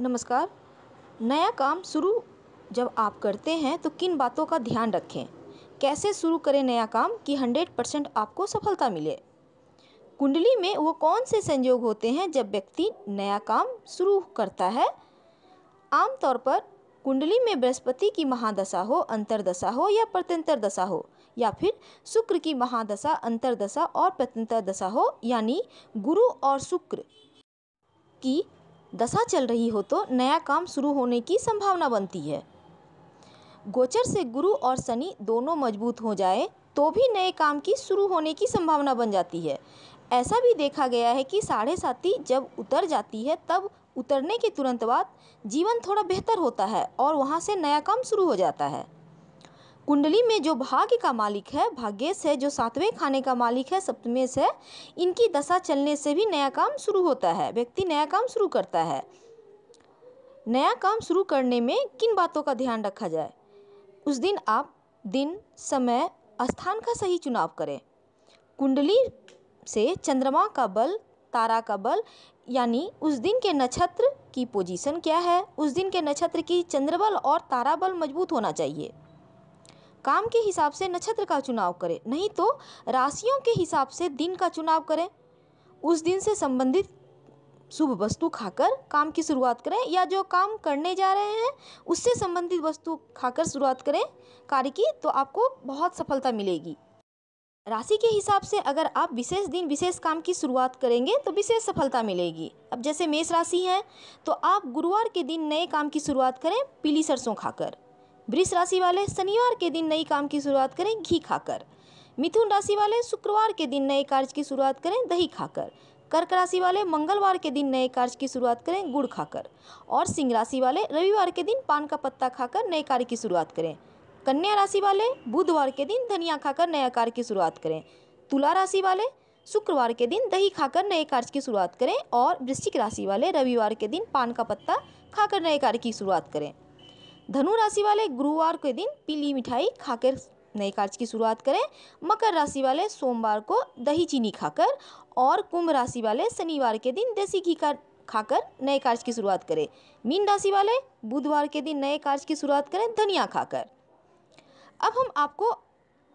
नमस्कार नया काम शुरू जब आप करते हैं तो किन बातों का ध्यान रखें कैसे शुरू करें नया काम कि हंड्रेड परसेंट आपको सफलता मिले कुंडली में वो कौन से संयोग होते हैं जब व्यक्ति नया काम शुरू करता है आमतौर पर कुंडली में बृहस्पति की महादशा हो अंतरदशा हो या प्रत्यंतर दशा हो या फिर शुक्र की महादशा अंतरदशा और प्रत्यंतर दशा हो यानी गुरु और शुक्र की दशा चल रही हो तो नया काम शुरू होने की संभावना बनती है गोचर से गुरु और शनि दोनों मजबूत हो जाए तो भी नए काम की शुरू होने की संभावना बन जाती है ऐसा भी देखा गया है कि साढ़े साथी जब उतर जाती है तब उतरने के तुरंत बाद जीवन थोड़ा बेहतर होता है और वहाँ से नया काम शुरू हो जाता है कुंडली में जो भाग्य का मालिक है भाग्य से जो सातवें खाने का मालिक है सप्तमें से इनकी दशा चलने से भी नया काम शुरू होता है व्यक्ति नया काम शुरू करता है नया काम शुरू करने में किन बातों का ध्यान रखा जाए उस दिन आप दिन समय स्थान का सही चुनाव करें कुंडली से चंद्रमा का बल तारा का बल यानी उस दिन के नक्षत्र की पोजीशन क्या है उस दिन के नक्षत्र की चंद्रबल और तारा बल मजबूत होना चाहिए काम के हिसाब से नक्षत्र का चुनाव करें नहीं तो राशियों के हिसाब से दिन का चुनाव करें उस दिन से संबंधित शुभ वस्तु खाकर काम की शुरुआत करें या जो काम करने जा रहे हैं उससे संबंधित वस्तु खाकर शुरुआत करें कार्य की तो आपको बहुत सफलता मिलेगी राशि के हिसाब से अगर आप विशेष दिन विशेष काम की शुरुआत करेंगे तो विशेष सफलता मिलेगी अब जैसे मेष राशि है तो आप गुरुवार के दिन नए काम की शुरुआत करें पीली सरसों खाकर वृष राशि वाले शनिवार के दिन नई काम की शुरुआत करें घी खाकर मिथुन राशि वाले शुक्रवार के दिन नए कार्य की शुरुआत करें दही खाकर कर्क राशि वाले मंगलवार के दिन नए कार्य की शुरुआत करें गुड़ खाकर और सिंह राशि वाले रविवार के दिन पान का पत्ता खाकर नए कार्य की शुरुआत करें कन्या राशि वाले बुधवार के दिन धनिया खाकर नया कार्य की शुरुआत करें तुला राशि वाले शुक्रवार के दिन दही खाकर नए कार्य की शुरुआत करें और वृश्चिक राशि वाले रविवार के दिन पान का पत्ता खाकर नए कार्य की शुरुआत करें धनु राशि वाले गुरुवार के दिन पीली मिठाई खाकर नए कार्य की शुरुआत करें मकर राशि वाले सोमवार को दही चीनी खाकर और कुंभ राशि वाले शनिवार के दिन देसी घी का खाकर नए कार्य की शुरुआत करें मीन राशि वाले बुधवार के दिन नए कार्य की शुरुआत करें धनिया खाकर अब हम आपको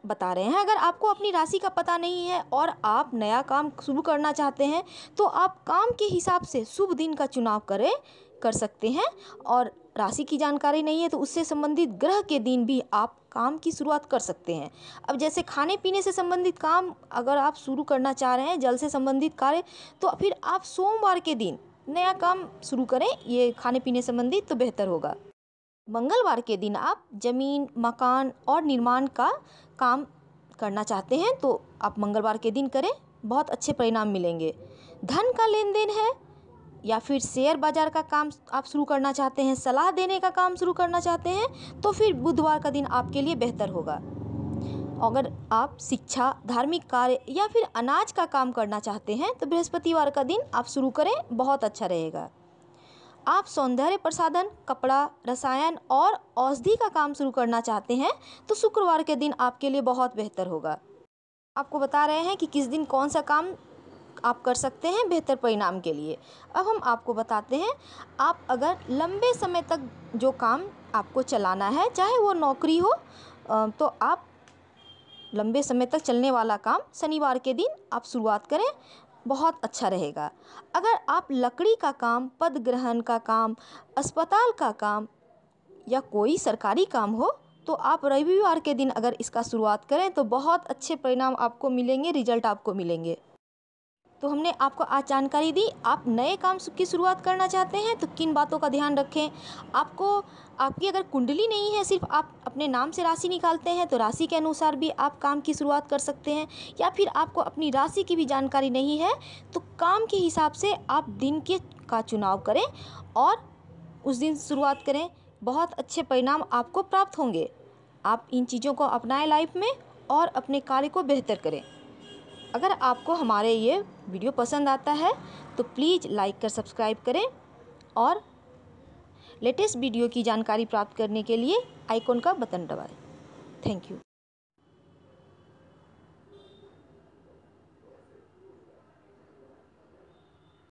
बता रहे हैं अगर आपको अपनी राशि का पता नहीं है और आप नया काम शुरू करना चाहते हैं तो आप काम के हिसाब से शुभ दिन का चुनाव करें कर सकते हैं और राशि की जानकारी नहीं है तो उससे संबंधित ग्रह के दिन भी आप काम की शुरुआत कर सकते हैं अब जैसे खाने पीने से संबंधित काम अगर आप शुरू करना चाह रहे हैं जल से संबंधित कार्य तो फिर आप सोमवार के दिन नया काम शुरू करें ये खाने पीने संबंधित तो बेहतर होगा मंगलवार के दिन आप जमीन मकान और निर्माण का काम करना चाहते हैं तो आप मंगलवार के दिन करें बहुत अच्छे परिणाम मिलेंगे धन का लेन देन है या फिर शेयर बाज़ार का काम आप शुरू करना चाहते हैं सलाह देने का काम शुरू करना चाहते हैं तो फिर बुधवार का दिन आपके लिए बेहतर होगा अगर आप शिक्षा धार्मिक कार्य या फिर अनाज का काम करना चाहते हैं तो बृहस्पतिवार का दिन आप शुरू करें बहुत अच्छा रहेगा आप सौंदर्य प्रसाधन कपड़ा रसायन और औषधि का काम शुरू करना चाहते हैं तो शुक्रवार के दिन आपके लिए बहुत बेहतर होगा आपको बता रहे हैं कि किस दिन कौन सा काम आप कर सकते हैं बेहतर परिणाम के लिए अब हम आपको बताते हैं आप अगर लंबे समय तक जो काम आपको चलाना है चाहे वो नौकरी हो तो आप लंबे समय तक चलने वाला काम शनिवार के दिन आप शुरुआत करें बहुत अच्छा रहेगा अगर आप लकड़ी का काम पद ग्रहण का काम अस्पताल का काम या कोई सरकारी काम हो तो आप रविवार के दिन अगर इसका शुरुआत करें तो बहुत अच्छे परिणाम आपको मिलेंगे रिजल्ट आपको मिलेंगे तो हमने आपको आज जानकारी दी आप नए काम की शुरुआत करना चाहते हैं तो किन बातों का ध्यान रखें आपको आपकी अगर कुंडली नहीं है सिर्फ आप अपने नाम से राशि निकालते हैं तो राशि के अनुसार भी आप काम की शुरुआत कर सकते हैं या फिर आपको अपनी राशि की भी जानकारी नहीं है तो काम के हिसाब से आप दिन के का चुनाव करें और उस दिन शुरुआत करें बहुत अच्छे परिणाम आपको प्राप्त होंगे आप इन चीज़ों को अपनाएं लाइफ में और अपने कार्य को बेहतर करें अगर आपको हमारे ये वीडियो पसंद आता है तो प्लीज़ लाइक कर सब्सक्राइब करें और लेटेस्ट वीडियो की जानकारी प्राप्त करने के लिए आइकॉन का बटन दबाएं थैंक यू